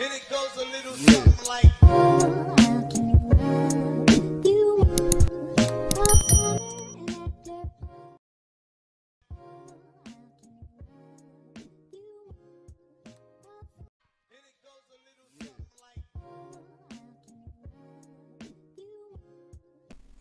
And it goes a little something like.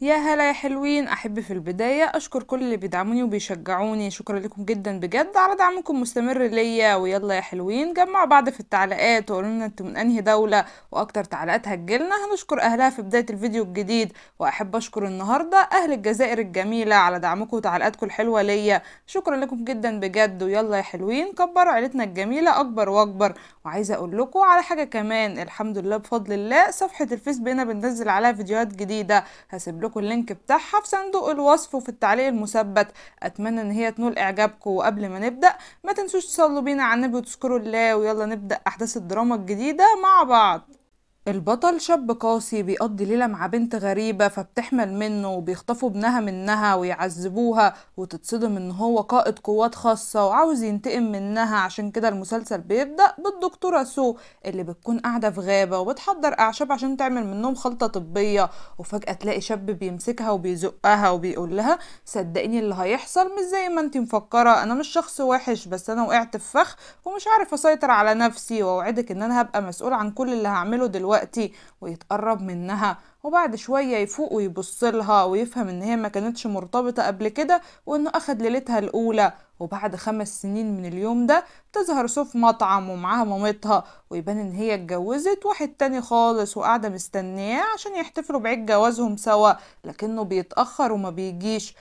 يا هلا يا حلوين احب في البدايه اشكر كل اللي بيدعموني وبيشجعوني شكرا لكم جدا بجد على دعمكم مستمر ليا ويلا يا حلوين جمعوا بعض في التعليقات وقولوا لنا انتوا من انهي دوله واكتر تعليقات هتجيلنا هنشكر اهلها في بدايه الفيديو الجديد واحب اشكر النهارده اهل الجزائر الجميله على دعمكم وتعليقاتكم الحلوه ليا شكرا لكم جدا بجد ويلا يا حلوين كبروا عيلتنا الجميله اكبر واكبر وعايزه اقول لكم على حاجه كمان الحمد لله بفضل الله صفحه الفيس بينا بننزل عليها فيديوهات جديده هسيب لكم اللينك بتاعها في صندوق الوصف وفي التعليق المثبت اتمنى ان هي تنول اعجابكم وقبل ما نبدا ما تنسوش تصلوا بينا على النبي وتذكروا الله ويلا نبدا احداث الدراما الجديده مع بعض البطل شاب قاسي بيقضي ليلة مع بنت غريبة فبتحمل منه وبيخطفوا ابنها منها ويعذبوها وتتصدم ان هو قائد قوات خاصة وعاوز ينتقم منها عشان كده المسلسل بيبدأ بالدكتورة سو اللي بتكون قاعدة في غابة وبتحضر أعشاب عشان تعمل منهم خلطة طبية وفجأة تلاقي شاب بيمسكها وبيزقها وبيقول لها صدقيني اللي هيحصل مش زي ما انت مفكرة أنا مش شخص وحش بس أنا وقعت في فخ ومش عارف أسيطر على نفسي وأوعدك إن أنا هبقى مسؤول عن كل اللي هعمله دلوقتي دلوقتي ويتقرب منها وبعد شوية يفوق ويبص لها ويفهم ان هي ما كانتش مرتبطة قبل كده وانه اخد ليلتها الاولى وبعد خمس سنين من اليوم ده تظهر صوف مطعم ومعاها مامتها ويبان ان هي اتجوزت واحد تاني خالص وقاعدة مستنياه عشان يحتفلوا بعيد جوازهم سوا لكنه بيتأخر وما بيجيش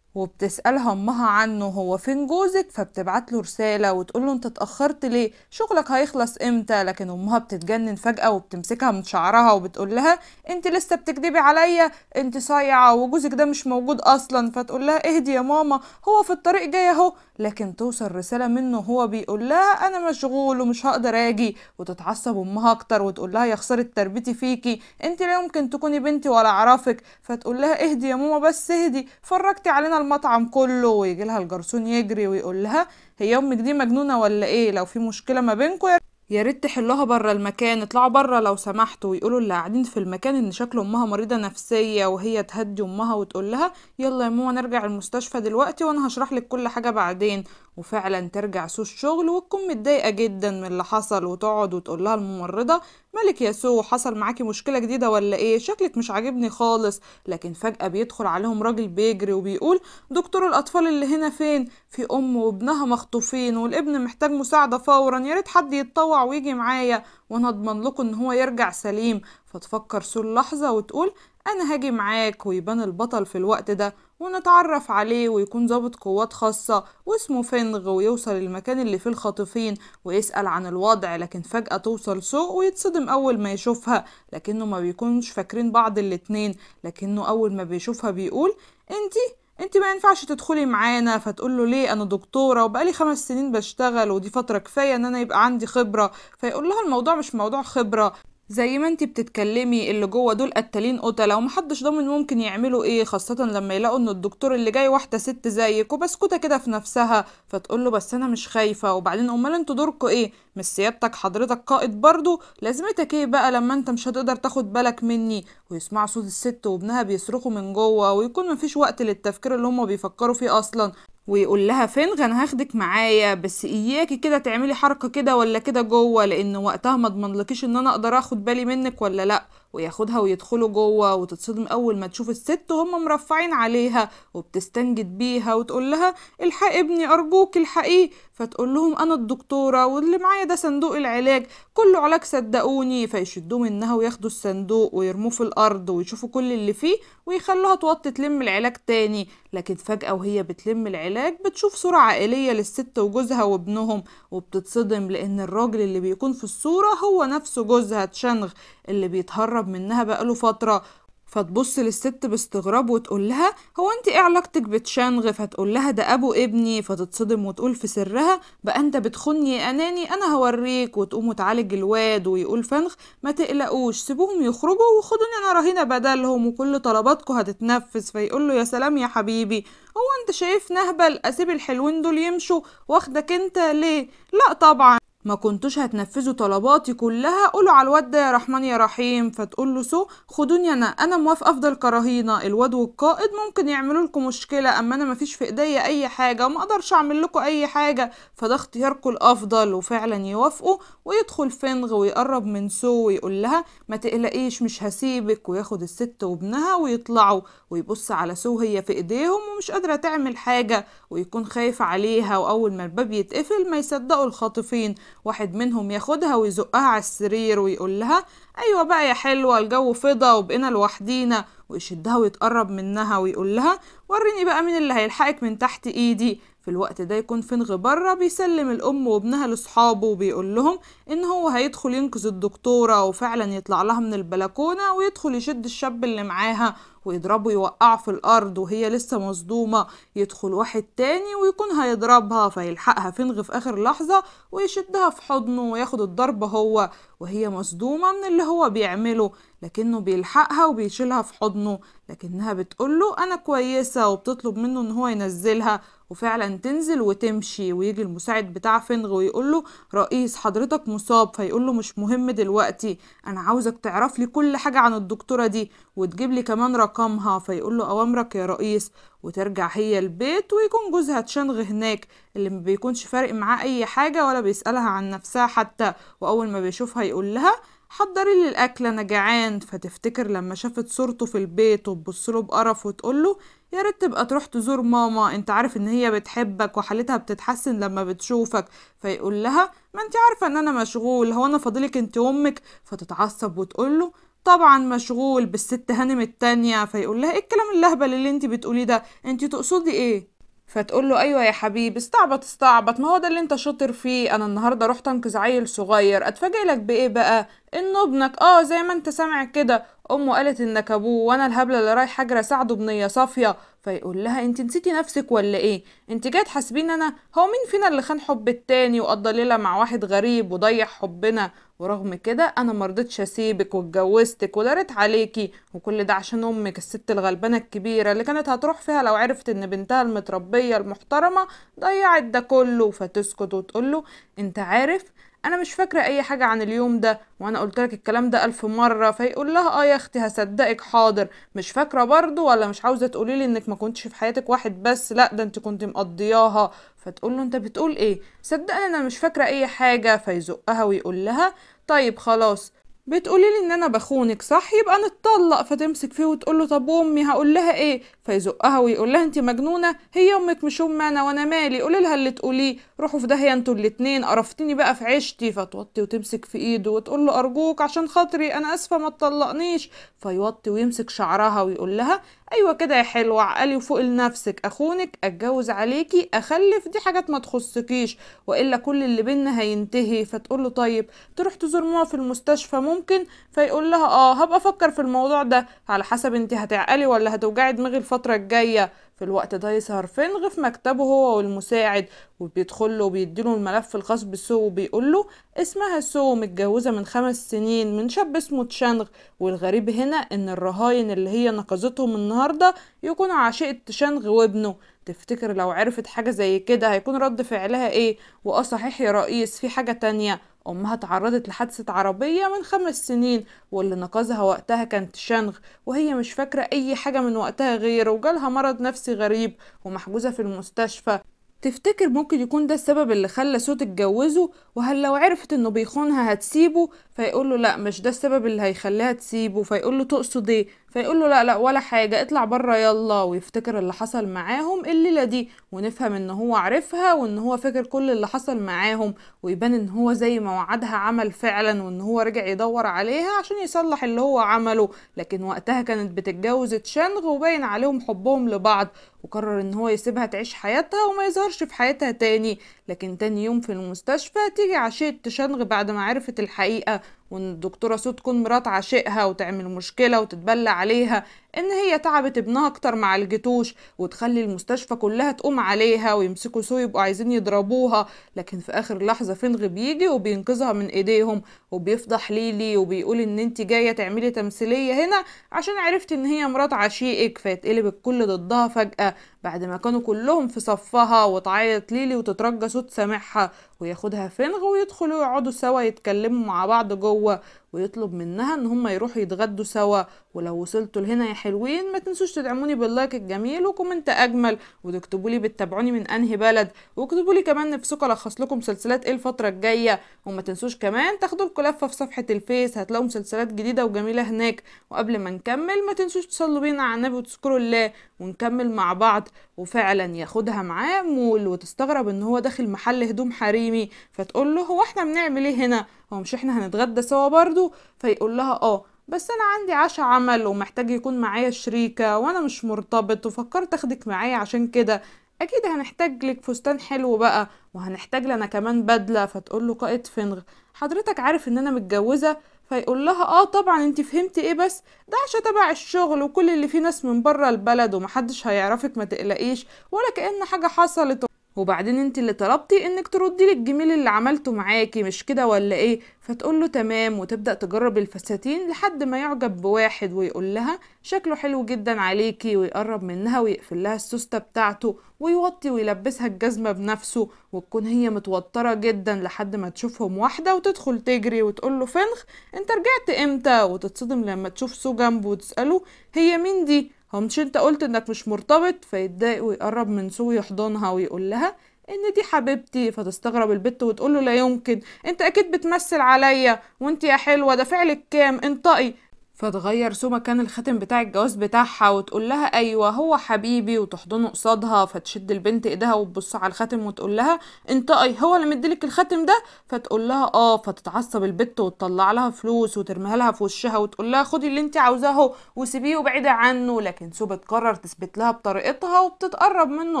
وبتسألها أمها عنه هو فين جوزك فبتبعت له رسالة وتقول له أنت اتأخرت ليه شغلك هيخلص إمتى لكن أمها بتتجنن فجأة وبتمسكها من شعرها وبتقول لها أنت لسه بتكدبي عليا أنت صايعة وجوزك ده مش موجود أصلا فتقول لها اهدي يا ماما هو في الطريق جاي أهو لكن توصل رسالة منه هو بيقول لها أنا مشغول ومش هقدر أجي وتتعصب أمها أكتر وتقول لها يا خسارة تربيتي فيكي أنت لا يمكن تكوني بنتي ولا أعرفك فتقول لها اهدي يا ماما بس اهدي فرجتي علينا المطعم كله ويجي لها الجرسون يجري ويقول لها هي امك دي مجنونه ولا ايه لو في مشكله ما بينكم يا ريت تحلوها بره المكان اطلعوا بره لو سمحتوا ويقولوا اللي قاعدين في المكان ان شكل امها مريضه نفسيه وهي تهدي امها وتقول لها يلا يا ماما نرجع المستشفى دلوقتي وانا هشرح لك كل حاجه بعدين وفعلا ترجع سو الشغل وتكون متضايقه جدا من اللي حصل وتقعد وتقول لها الممرضه مالك يا سو حصل معاكي مشكله جديده ولا ايه شكلك مش عاجبني خالص لكن فجاه بيدخل عليهم راجل بيجري وبيقول دكتور الاطفال اللي هنا فين في ام وابنها مخطوفين والابن محتاج مساعده فورا يا ريت حد يتطوع ويجي معايا وانا لكم ان هو يرجع سليم فتفكر سول لحظه وتقول انا هاجي معاك ويبان البطل في الوقت ده ونتعرف عليه ويكون ضابط قوات خاصة واسمه فنغ ويوصل المكان اللي فيه الخاطفين ويسأل عن الوضع لكن فجأة توصل سو ويتصدم أول ما يشوفها لكنه ما بيكونش فاكرين بعض الاتنين لكنه أول ما بيشوفها بيقول انتي انت ما ينفعش تدخلي معانا فتقول له ليه انا دكتوره وبقالي خمس سنين بشتغل ودي فتره كفايه ان انا يبقى عندي خبره فيقول لها الموضوع مش موضوع خبره زي ما انتي بتتكلمي اللي جوه دول قتالين قتله ومحدش ضامن ممكن يعملوا ايه خاصة لما يلاقوا ان الدكتور اللي جاي واحدة ست زيك وبسكوتة كده في نفسها فتقول له بس انا مش خايفة وبعدين امال انتوا دوركوا ايه مش سيادتك حضرتك قائد برضو لازمتك ايه بقى لما انت مش هتقدر تاخد بالك مني ويسمع صوت الست وابنها بيصرخوا من جوه ويكون مفيش وقت للتفكير اللي هما بيفكروا فيه اصلا ويقول لها فين انا هاخدك معايا بس اياكي كده تعملي حركه كده ولا كده جوه لان وقتها ما اضمنلكيش ان انا اقدر اخد بالي منك ولا لا وياخدها ويدخلوا جوه وتتصدم اول ما تشوف الست وهم مرفعين عليها وبتستنجد بيها وتقول لها الحق ابني ارجوك الحقيه فتقول لهم انا الدكتوره واللي معايا ده صندوق العلاج كله علاج صدقوني فيشدوه منها وياخدوا الصندوق ويرموه في الارض ويشوفوا كل اللي فيه ويخلوها توطي تلم العلاج تاني لكن فجأة وهي بتلم العلاج بتشوف صورة عائلية للست وجوزها وابنهم وبتتصدم لأن الراجل اللي بيكون في الصورة هو نفسه جوزها تشنغ اللي بيتهرب منها بقاله فترة فتبص للست باستغراب وتقول لها هو انت ايه علاقتك بتشانغ فتقول لها ده ابو ابني فتتصدم وتقول في سرها بقى انت بتخني يا اناني انا هوريك وتقوم وتعالج الواد ويقول فنخ ما تقلقوش سيبوهم يخرجوا وخدوني انا رهينه بدلهم وكل طلباتكم هتتنفذ فيقول له يا سلام يا حبيبي هو انت شايف نهبل اسيب الحلوين دول يمشوا واخدك انت ليه لا طبعا ما كنتوش هتنفذوا طلباتي كلها قولوا على الواد ده يا رحمن يا رحيم فتقول له سو خدوني انا انا موافقه افضل كرهينه الواد والقائد ممكن يعملوا لكم مشكله اما انا مفيش في ايديا اي حاجه وما اقدرش اعمل لكم اي حاجه فده اختياركم الافضل وفعلا يوافقوا ويدخل فنغ ويقرب من سو ويقول لها ما تقلقيش مش هسيبك وياخد الست وابنها ويطلعوا ويبص على سو هي في ايديهم ومش قادرة تعمل حاجة ويكون خايف عليها وأول ما الباب يتقفل ما يصدقوا الخاطفين واحد منهم ياخدها ويزقها على السرير ويقول لها أيوة بقى يا حلوة الجو فضى وبقينا لوحدينا ويشدها ويتقرب منها ويقول لها وريني بقى مين اللي هيلحقك من تحت ايدي في الوقت ده يكون فنغ بره بيسلم الام وابنها لاصحابه وبيقول لهم ان هو هيدخل ينقذ الدكتوره وفعلا يطلع لها من البلكونه ويدخل يشد الشاب اللي معاها ويضربه يوقعه في الارض وهي لسه مصدومه يدخل واحد تاني ويكون هيضربها فيلحقها فنغ في اخر لحظه ويشدها في حضنه وياخد الضرب هو وهي مصدومه من اللي هو بيعمله لكنه بيلحقها وبيشيلها في حضنه لكنها بتقوله انا كويسه وبتطلب منه ان هو ينزلها وفعلا تنزل وتمشي ويجي المساعد بتاع فنغ ويقول له رئيس حضرتك مصاب فيقول له مش مهم دلوقتي انا عاوزك تعرف لي كل حاجه عن الدكتوره دي وتجيب لي كمان رقمها فيقول له اوامرك يا رئيس وترجع هي البيت ويكون جوزها تشنغ هناك اللي ما بيكونش فارق معاه اي حاجه ولا بيسالها عن نفسها حتى واول ما بيشوفها يقول لها حضري لي الاكل انا جعان فتفتكر لما شافت صورته في البيت وتبص له بقرف وتقول له يا ريت تبقى تروح تزور ماما انت عارف ان هي بتحبك وحالتها بتتحسن لما بتشوفك فيقول لها ما انت عارفه ان انا مشغول هو انا فاضلك انت امك فتتعصب وتقول له طبعا مشغول بالست هانم التانية فيقول لها ايه الكلام اللهبل اللي انت بتقوليه ده انت تقصدي ايه فتقول له ايوه يا حبيبي استعبط استعبط ما هو ده اللي انت شاطر فيه انا النهارده رحت انقذ عيل صغير اتفاجئ لك بايه بقى انه ابنك اه زي ما انت سامع كده امه قالت انك ابوه وانا الهبله اللي رايح اجري اساعده بنيه صافيه فيقول لها انت نسيتي نفسك ولا ايه انت جاي تحاسبين انا هو مين فينا اللي خان حب التاني وقضى ليله مع واحد غريب وضيع حبنا ورغم كده انا مرضتش اسيبك واتجوزتك ودارت عليكي وكل ده عشان امك الست الغلبانه الكبيره اللي كانت هتروح فيها لو عرفت ان بنتها المتربيه المحترمه ضيعت ده كله فتسكت وتقول له انت عارف انا مش فاكره اي حاجه عن اليوم ده وانا قلت لك الكلام ده الف مره فيقول لها اه يا اختي هصدقك حاضر مش فاكره برضو ولا مش عاوزه تقولي لي انك ما كنتش في حياتك واحد بس لا ده انت كنت مقضياها فتقول له انت بتقول ايه صدقني انا مش فاكره اي حاجه فيزقها ويقول لها طيب خلاص بتقولي لي ان انا بخونك صح يبقى نتطلق فتمسك فيه وتقول له طب امي هقول لها ايه فيزقها ويقول لها انت مجنونه هي امك مش ام انا وانا مالي قولي لها اللي تقوليه روحوا في داهيه انتوا الاتنين قرفتيني بقى في عيشتي فتوطي وتمسك في ايده وتقول له ارجوك عشان خاطري انا اسفه ما تطلقنيش فيوطي ويمسك شعرها ويقول لها ايوه كده يا حلوه عقلي وفوق لنفسك اخونك اتجوز عليكي اخلف دي حاجات ما تخصكيش والا كل اللي بينا هينتهي فتقول له طيب تروح تزور ماما في المستشفى ممكن فيقول لها اه هبقى افكر في الموضوع ده على حسب انت هتعقلي ولا هتوجعي دماغي الفتره الجايه في الوقت ده يسهر فنغ في مكتبه هو والمساعد وبيدخل له وبيديله الملف الخاص بالسو وبيقول له اسمها سو متجوزة من خمس سنين من شاب اسمه تشانغ والغريب هنا ان الرهاين اللي هي نقذتهم النهاردة يكونوا عشيقة تشانغ وابنه تفتكر لو عرفت حاجة زي كده هيكون رد فعلها ايه واه صحيح يا رئيس في حاجة تانية أمها تعرضت لحادثة عربية من خمس سنين واللي نقذها وقتها كانت شنغ وهي مش فاكرة أي حاجة من وقتها غير وجالها مرض نفسي غريب ومحجوزة في المستشفى تفتكر ممكن يكون ده السبب اللي خلى صوت اتجوزه وهل لو عرفت انه بيخونها هتسيبه فيقول له لا مش ده السبب اللي هيخليها تسيبه فيقول له تقصد ايه فيقول له لا لا ولا حاجة اطلع بره يلا ويفتكر اللي حصل معاهم الليلة دي ونفهم ان هو عرفها وان هو فاكر كل اللي حصل معاهم ويبان ان هو زي ما وعدها عمل فعلا وان هو رجع يدور عليها عشان يصلح اللي هو عمله لكن وقتها كانت بتتجوز تشانغ وباين عليهم حبهم لبعض وقرر ان هو يسيبها تعيش حياتها وما يظهرش في حياتها تاني لكن تاني يوم في المستشفى تيجي عشية تشانغ بعد ما عرفت الحقيقة وان الدكتوره سو تكون مرات عاشقها وتعمل مشكله وتتبلى عليها إن هي تعبت ابنها أكتر مع الجتوش وتخلي المستشفى كلها تقوم عليها ويمسكوا سو يبقوا عايزين يضربوها لكن في آخر لحظة فنغ بيجي وبينقذها من إيديهم وبيفضح ليلي وبيقول إن أنت جاية تعملي تمثيلية هنا عشان عرفت إن هي مرات عشيقك فيتقلب الكل ضدها فجأة بعد ما كانوا كلهم في صفها وتعيط ليلي وتترجى صوت سامعها وياخدها فنغ ويدخلوا يقعدوا سوا يتكلموا مع بعض جوه ويطلب منها ان هم يروحوا يتغدوا سوا ولو وصلتوا لهنا يا حلوين ما تنسوش تدعموني باللايك الجميل وكومنت اجمل وتكتبوا لي بتتابعوني من انهي بلد واكتبوا لي كمان نفسكم الخص لكم مسلسلات ايه الفتره الجايه وما تنسوش كمان تاخدوا لكم لفه في صفحه الفيس هتلاقوا مسلسلات جديده وجميله هناك وقبل ما نكمل ما تنسوش تصلوا بينا على النبي وتذكروا الله ونكمل مع بعض وفعلا ياخدها معاه مول وتستغرب ان هو داخل محل هدوم حريمي فتقول له هو احنا بنعمل ايه هنا هو مش احنا هنتغدى سوا برضو فيقول لها اه بس انا عندي عشا عمل ومحتاج يكون معايا شريكة وانا مش مرتبط وفكرت اخدك معايا عشان كده اكيد هنحتاج لك فستان حلو بقى وهنحتاج لنا كمان بدلة فتقول له قائد فنغ حضرتك عارف ان انا متجوزة فيقول لها اه طبعا انت فهمتي ايه بس ده عشان تبع الشغل وكل اللي فيه ناس من بره البلد ومحدش هيعرفك ما تقلقيش ولا كأن حاجة حصلت وبعدين انت اللي طلبتي انك تردي للجميل اللي عملته معاكي مش كده ولا ايه فتقول له تمام وتبدا تجرب الفساتين لحد ما يعجب بواحد ويقول لها شكله حلو جدا عليكي ويقرب منها ويقفل لها السوسته بتاعته ويوطي ويلبسها الجزمه بنفسه وتكون هي متوتره جدا لحد ما تشوفهم واحده وتدخل تجري وتقول له فنخ انت رجعت امتى وتتصدم لما تشوف سو جنبه وتساله هي مين دي هو مش انت قلت انك مش مرتبط فيتضايق ويقرب من سو يحضنها ويقول لها ان دي حبيبتي فتستغرب البت وتقول له لا يمكن انت اكيد بتمثل عليا وانت يا حلوه ده فعلك كام انطقي فتغير سو مكان الخاتم بتاع الجواز بتاعها وتقول لها ايوه هو حبيبي وتحضنه قصادها فتشد البنت ايدها وتبص على الخاتم وتقول لها انت اي هو اللي مديلك الخاتم ده فتقول لها اه فتتعصب البت وتطلع لها فلوس وترميها لها في وشها وتقول لها خدي اللي انت عاوزاه وسيبيه وبعدي عنه لكن سو بتقرر تثبت لها بطريقتها وبتتقرب منه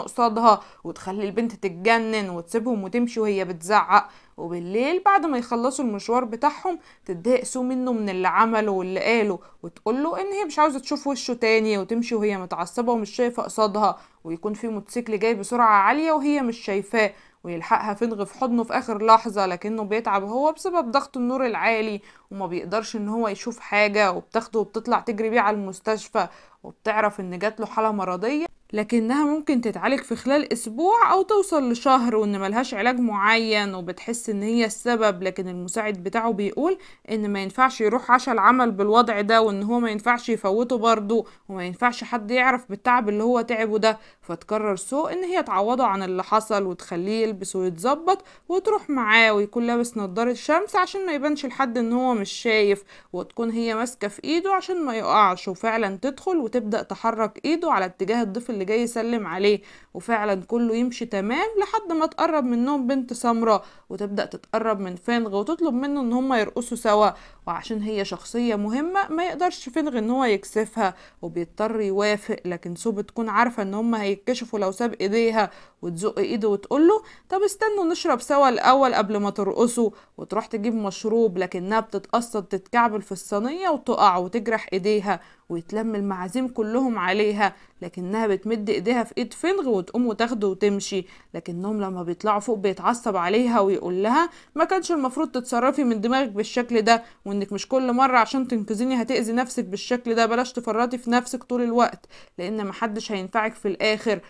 قصادها وتخلي البنت تتجنن وتسيبهم وتمشي وهي بتزعق وبالليل بعد ما يخلصوا المشوار بتاعهم تتضايقسوا منه من اللي عمله واللي قاله وتقوله ان هي مش عاوزه تشوف وشه تاني وتمشي وهي متعصبه ومش شايفه قصادها ويكون في موتوسيكل جاي بسرعه عاليه وهي مش شايفاه ويلحقها فنغ في حضنه في اخر لحظه لكنه بيتعب هو بسبب ضغط النور العالي وما بيقدرش ان هو يشوف حاجه وبتاخده وبتطلع تجري بيه على المستشفى وبتعرف ان جات له حاله مرضيه لكنها ممكن تتعالج في خلال أسبوع أو توصل لشهر وإن ملهاش علاج معين وبتحس إن هي السبب لكن المساعد بتاعه بيقول إن ما ينفعش يروح عشا العمل بالوضع ده وإن هو ما ينفعش يفوته برضه وما ينفعش حد يعرف بالتعب اللي هو تعبه ده فتقرر سو إن هي تعوضه عن اللي حصل وتخليه يلبس ويتظبط وتروح معاه ويكون لابس نضارة شمس عشان ما يبانش لحد إن هو مش شايف وتكون هي ماسكة في إيده عشان ما يقعش وفعلا تدخل وتبدأ تحرك إيده على اتجاه الضيف اللي جاي يسلم عليه وفعلا كله يمشي تمام لحد ما تقرب منهم بنت سمراء وتبدا تتقرب من فنغ وتطلب منه ان هم يرقصوا سوا وعشان هي شخصيه مهمه ما يقدرش فنغ ان هو يكسفها وبيضطر يوافق لكن سو بتكون عارفه ان هم هيتكشفوا لو ساب ايديها وتزق ايده وتقول له طب استنوا نشرب سوا الاول قبل ما ترقصوا وتروح تجيب مشروب لكنها بتتقصد تتكعبل في الصينيه وتقع وتجرح ايديها ويتلم المعازيم كلهم عليها لكنها بتمد ايديها في ايد فنغ وتقوم وتاخده وتمشي لكنهم لما بيطلعوا فوق بيتعصب عليها ويقول لها ما كانش المفروض تتصرفي من دماغك بالشكل ده وانك مش كل مره عشان تنقذيني هتاذي نفسك بالشكل ده بلاش تفرطي في نفسك طول الوقت لان محدش هينفعك في الاخر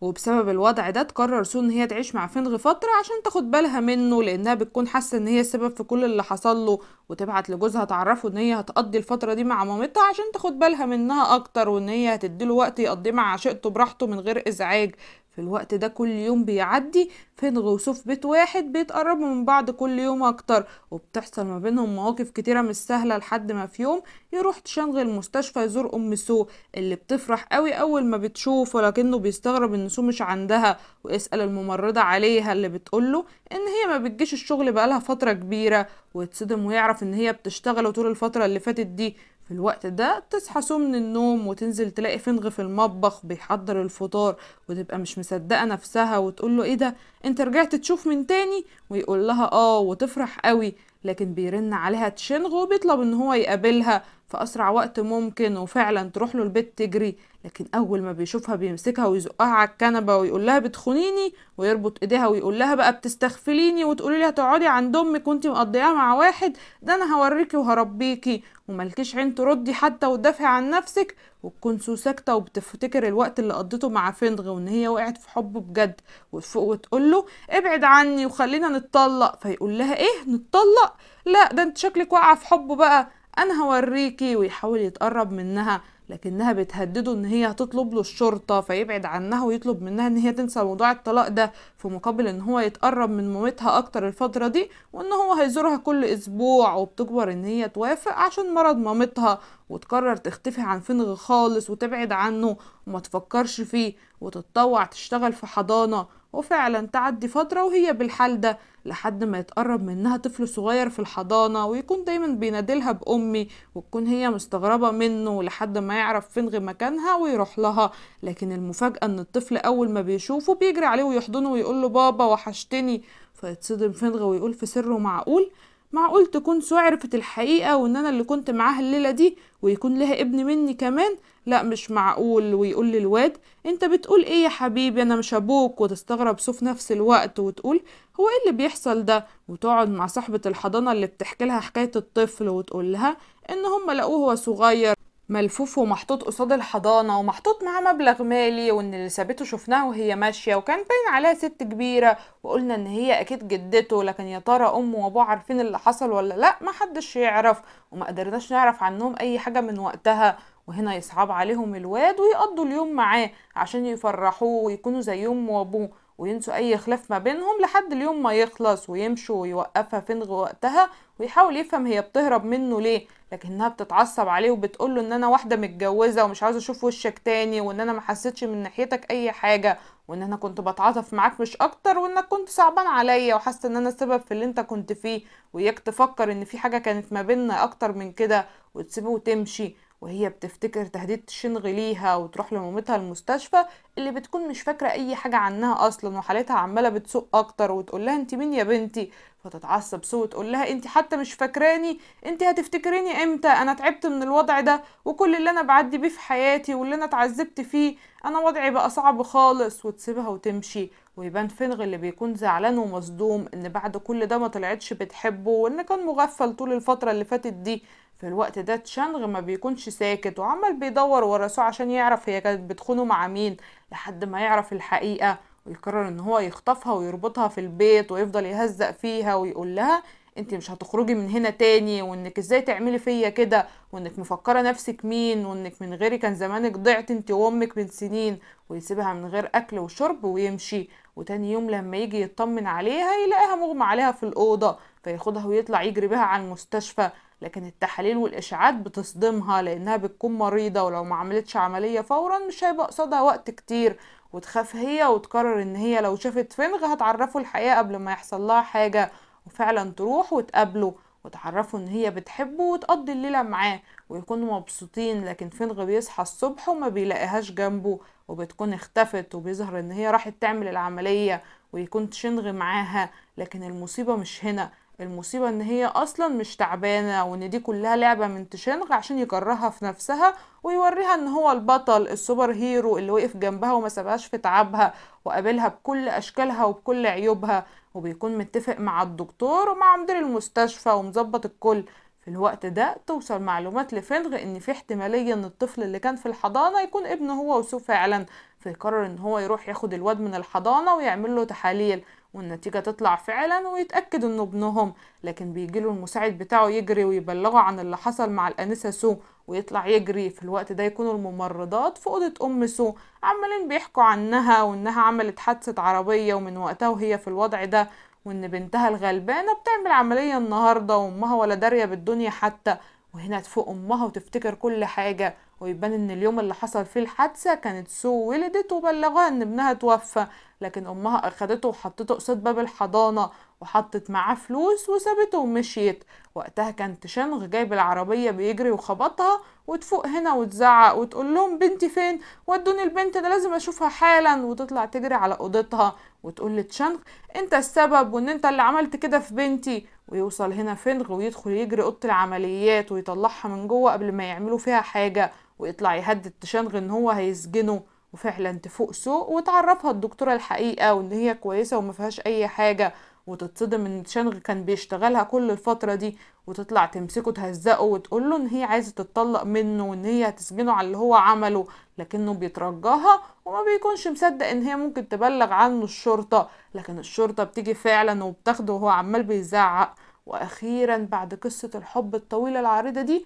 وبسبب الوضع ده تقرر سو ان هي تعيش مع فينغ فتره عشان تاخد بالها منه لانها بتكون حاسه ان هي السبب في كل اللي حصل له وتبعت لجوزها تعرفه ان هي هتقضي الفتره دي مع مامتها عشان تاخد بالها منها اكتر وان هي هتديله وقت يقضيه مع عشيقته براحته من غير ازعاج الوقت ده كل يوم بيعدي فضل في بيت واحد بيتقربوا من بعض كل يوم اكتر وبتحصل ما بينهم مواقف كتيرة مش سهلة لحد ما في يوم يروح تشنغل المستشفى يزور ام سو اللي بتفرح قوي اول ما بتشوفه ولكنه بيستغرب ان سو مش عندها ويسأل الممرضة عليها اللي بتقوله ان هي ما بتجيش الشغل بقالها فترة كبيرة ويتصدم ويعرف ان هي بتشتغل طول الفترة اللي فاتت دي في الوقت ده تصحى سو من النوم وتنزل تلاقي فنغ في المطبخ بيحضر الفطار وتبقى مش مصدقه نفسها وتقول له ايه ده انت رجعت تشوف من تاني ويقول لها اه وتفرح قوي لكن بيرن عليها تشنغ وبيطلب ان هو يقابلها في اسرع وقت ممكن وفعلا تروح له البيت تجري لكن اول ما بيشوفها بيمسكها ويزقها على الكنبه ويقول لها بتخونيني ويربط ايديها ويقول لها بقى بتستغفليني وتقولي لي هتقعدي عند امك وانت مقضياها مع واحد ده انا هوريكي وهربيكي وملكيش عين تردي حتى وتدافعي عن نفسك وتكون ساكته وبتفتكر الوقت اللي قضيته مع فندغ وان هي وقعت في حبه بجد وتقول له ابعد عني وخلينا نتطلق فيقول لها ايه نتطلق لا ده انت شكلك واقعه في حبه بقى انا هوريكي ويحاول يتقرب منها لكنها بتهدده ان هي هتطلب له الشرطه فيبعد عنها ويطلب منها ان هي تنسى موضوع الطلاق ده في مقابل ان هو يتقرب من مامتها اكتر الفتره دي وان هو هيزورها كل اسبوع وبتجبر ان هي توافق عشان مرض مامتها وتقرر تختفي عن فنغ خالص وتبعد عنه وما تفكرش فيه وتتطوع تشتغل في حضانه وفعلا تعدي فترة وهي بالحال ده لحد ما يتقرب منها طفل صغير في الحضانة ويكون دايما بينادلها بأمي وتكون هي مستغربة منه لحد ما يعرف فين مكانها ويروح لها لكن المفاجأة إن الطفل أول ما بيشوفه بيجري عليه ويحضنه ويقول له بابا وحشتني فيتصدم فنغ ويقول في سره معقول معقول تكون سو عرفت الحقيقة وان انا اللي كنت معاها الليلة دي ويكون لها ابن مني كمان لا مش معقول ويقول للواد انت بتقول ايه يا حبيبي انا مش ابوك وتستغرب سو في نفس الوقت وتقول هو ايه اللي بيحصل ده وتقعد مع صاحبة الحضانة اللي بتحكي لها حكاية الطفل وتقول لها ان هم لقوه هو صغير ملفوف ومحطوط قصاد الحضانة ومحطوط معاه مبلغ مالي وإن اللي سابته شفناه وهي ماشية وكان باين عليها ست كبيرة وقلنا إن هي أكيد جدته لكن يا ترى أمه وأبوه عارفين اللي حصل ولا لأ محدش يعرف وما قدرناش نعرف عنهم أي حاجة من وقتها وهنا يصعب عليهم الواد ويقضوا اليوم معاه عشان يفرحوه ويكونوا زي أمه وأبوه وينسوا أي خلاف ما بينهم لحد اليوم ما يخلص ويمشوا ويوقفها فين وقتها ويحاول يفهم هي بتهرب منه ليه لكنها بتتعصب عليه وبتقول له ان انا واحده متجوزه ومش عاوزه اشوف وشك تاني وان انا ما حسيتش من ناحيتك اي حاجه وان انا كنت بتعاطف معاك مش اكتر وانك كنت صعبان عليا وحاسه ان انا السبب في اللي انت كنت فيه وياك تفكر ان في حاجه كانت ما بيننا اكتر من كده وتسيبه وتمشي وهي بتفتكر تهديد شنغ ليها وتروح لمامتها المستشفى اللي بتكون مش فاكرة أي حاجة عنها أصلا وحالتها عمالة بتسوق أكتر وتقول لها أنت مين يا بنتي فتتعصب سو تقول لها انت حتى مش فاكراني انت هتفتكريني امتى انا تعبت من الوضع ده وكل اللي انا بعدي بيه في حياتي واللي انا اتعذبت فيه انا وضعي بقى صعب خالص وتسيبها وتمشي ويبان فنغ اللي بيكون زعلان ومصدوم ان بعد كل ده ما طلعتش بتحبه وان كان مغفل طول الفتره اللي فاتت دي في الوقت ده تشانغ ما بيكونش ساكت وعمال بيدور ورا سو عشان يعرف هي كانت بتخونه مع مين لحد ما يعرف الحقيقه ويقرر ان هو يخطفها ويربطها في البيت ويفضل يهزق فيها ويقول لها انت مش هتخرجي من هنا تاني وانك ازاي تعملي فيا كده وانك مفكره نفسك مين وانك من غيري كان زمانك ضعت انت وامك من سنين ويسيبها من غير اكل وشرب ويمشي وتاني يوم لما يجي يطمن عليها يلاقيها مغمى عليها في الاوضه فياخدها ويطلع يجري بها على المستشفى لكن التحاليل والاشعاعات بتصدمها لانها بتكون مريضه ولو ما عملتش عمليه فورا مش هيبقى قصادها وقت كتير وتخاف هي وتقرر ان هي لو شافت فنغ هتعرفه الحقيقه قبل ما يحصل لها حاجه وفعلا تروح وتقابله وتعرفه ان هي بتحبه وتقضي الليله معاه ويكونوا مبسوطين لكن فنغ بيصحى الصبح وما بيلاقيهاش جنبه وبتكون اختفت وبيظهر ان هي راحت تعمل العمليه ويكون تشنغ معاها لكن المصيبه مش هنا المصيبة ان هي اصلا مش تعبانة وان دي كلها لعبة من تشنغ عشان يكرهها في نفسها ويوريها ان هو البطل السوبر هيرو اللي وقف جنبها وما سابهاش في تعبها وقابلها بكل اشكالها وبكل عيوبها وبيكون متفق مع الدكتور ومع مدير المستشفى ومظبط الكل في الوقت ده توصل معلومات لفلغ ان في احتمالية ان الطفل اللي كان في الحضانة يكون ابنه هو وسو فعلا فيقرر ان هو يروح ياخد الواد من الحضانة ويعمل له تحاليل والنتيجة تطلع فعلا ويتأكد انه ابنهم لكن بيجيله المساعد بتاعه يجري ويبلغه عن اللي حصل مع الأنسة سو ويطلع يجري في الوقت ده يكونوا الممرضات في أوضة أم سو عمالين بيحكوا عنها وإنها عملت حادثة عربية ومن وقتها وهي في الوضع ده وإن بنتها الغلبانة بتعمل عملية النهاردة وأمها ولا دارية بالدنيا حتى وهنا تفوق أمها وتفتكر كل حاجة ويبان إن اليوم اللي حصل فيه الحادثة كانت سو ولدت وبلغوها إن ابنها توفى لكن أمها أخدته وحطته قصاد باب الحضانة وحطت معاه فلوس وسابته ومشيت وقتها كان تشنغ جايب العربية بيجري وخبطها وتفوق هنا وتزعق وتقول لهم بنتي فين ودوني البنت ده لازم اشوفها حالا وتطلع تجري على اوضتها وتقول لتشنغ انت السبب وان انت اللي عملت كده في بنتي ويوصل هنا فينغ ويدخل يجري اوضه العمليات ويطلعها من جوه قبل ما يعملوا فيها حاجه ويطلع يهدد تشنغ ان هو هيسجنه وفعلا تفوق سوق وتعرفها الدكتوره الحقيقه وان هي كويسه وما فيهاش اي حاجه وتتصدم ان شنغ كان بيشتغلها كل الفتره دي وتطلع تمسكه تهزقه وتقول له ان هي عايزه تتطلق منه وان هي هتسجنه على اللي هو عمله لكنه بيترجاها وما بيكونش مصدق ان هي ممكن تبلغ عنه الشرطه لكن الشرطه بتيجي فعلا وبتاخده وهو عمال بيزعق واخيرا بعد قصه الحب الطويله العريضه دي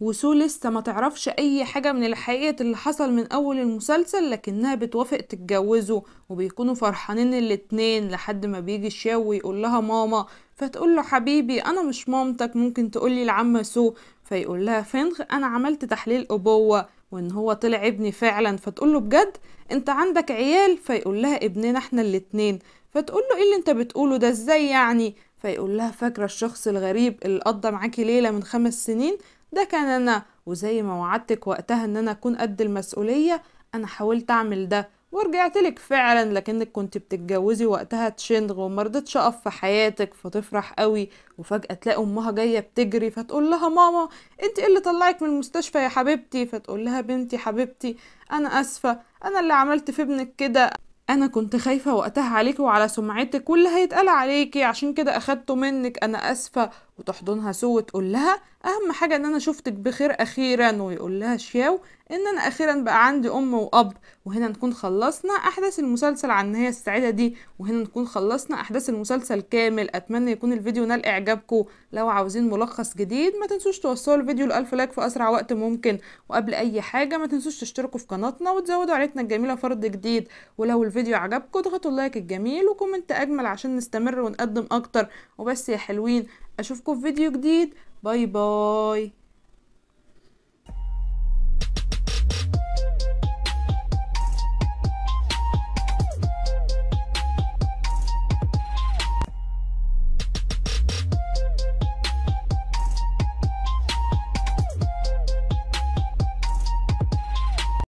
وسو لسه ما تعرفش اي حاجة من الحقيقة اللي حصل من اول المسلسل لكنها بتوافق تتجوزه وبيكونوا فرحانين الاتنين لحد ما بيجي شاو ويقول لها ماما فتقول له حبيبي انا مش مامتك ممكن تقولي العم سو فيقول لها فنغ انا عملت تحليل ابوة وان هو طلع ابني فعلا فتقول له بجد انت عندك عيال فيقول لها ابننا احنا الاتنين فتقول له ايه اللي انت بتقوله ده ازاي يعني فيقول لها فاكرة الشخص الغريب اللي قضى معاكي ليلة من خمس سنين ده كان انا وزي ما وعدتك وقتها ان انا اكون قد المسؤوليه انا حاولت اعمل ده ورجعت لك فعلا لكنك كنت بتتجوزي وقتها تشنغ ومرضتش اقف في حياتك فتفرح قوي وفجاه تلاقي امها جايه بتجري فتقول لها ماما انت ايه اللي طلعك من المستشفى يا حبيبتي فتقول لها بنتي حبيبتي انا اسفه انا اللي عملت في ابنك كده انا كنت خايفه وقتها عليكي وعلى سمعتك واللي هيتقال عليكي عشان كده اخدته منك انا اسفه وتحضنها سو وتقول لها اهم حاجه ان انا شفتك بخير اخيرا ويقول لها شياو ان انا اخيرا بقى عندي ام واب وهنا نكون خلصنا احداث المسلسل عن هي السعيده دي وهنا نكون خلصنا احداث المسلسل كامل اتمنى يكون الفيديو نال اعجابكم لو عاوزين ملخص جديد ما تنسوش توصلوا الفيديو لالف لايك في اسرع وقت ممكن وقبل اي حاجه ما تنسوش تشتركوا في قناتنا وتزودوا عليتنا الجميله فرد جديد ولو الفيديو عجبكم اضغطوا اللايك الجميل وكومنت اجمل عشان نستمر ونقدم اكتر وبس يا حلوين اشوفكم في فيديو جديد باي باي